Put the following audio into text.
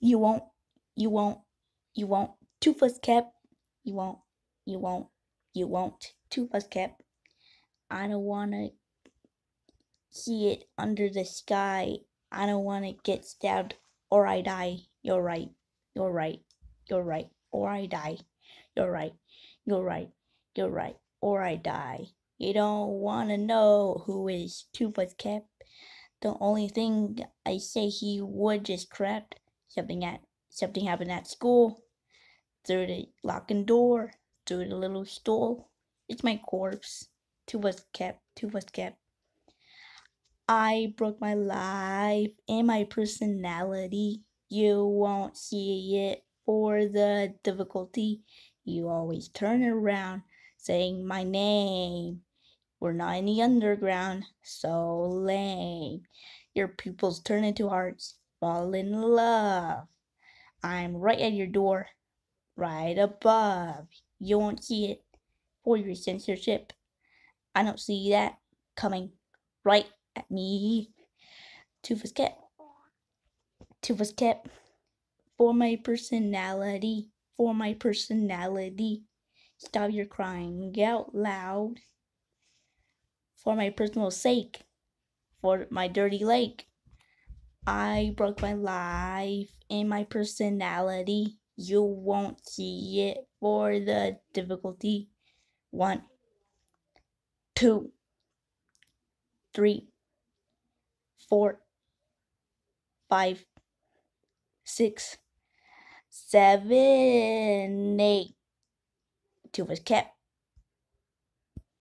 You won't, you won't, you won't. Two Two foot cap. You won't, you won't, you won't. Two Two foot cap. I don't want to see it under the sky. I don't want to get stabbed or I die. You're right. You're right. You're right. Or I die. You're right. You're right. You're right. Or I die. You don't want to know who is is two foot cap. The only thing I say he would just crap. Something at something happened at school, through the locking door, through the little stall. It's my corpse. Two was kept. Two was kept. I broke my life and my personality. You won't see it for the difficulty. You always turn around saying my name. We're not in the underground, so lame. Your pupils turn into hearts fall in love. I'm right at your door, right above. You won't see it for your censorship. I don't see that coming right at me. Two for skip. Two for skip. For my personality. For my personality. Stop your crying out loud. For my personal sake. For my dirty lake. I broke my life and my personality. You won't see it for the difficulty. One, two, three, four, five, six, seven, eight. Two was kept.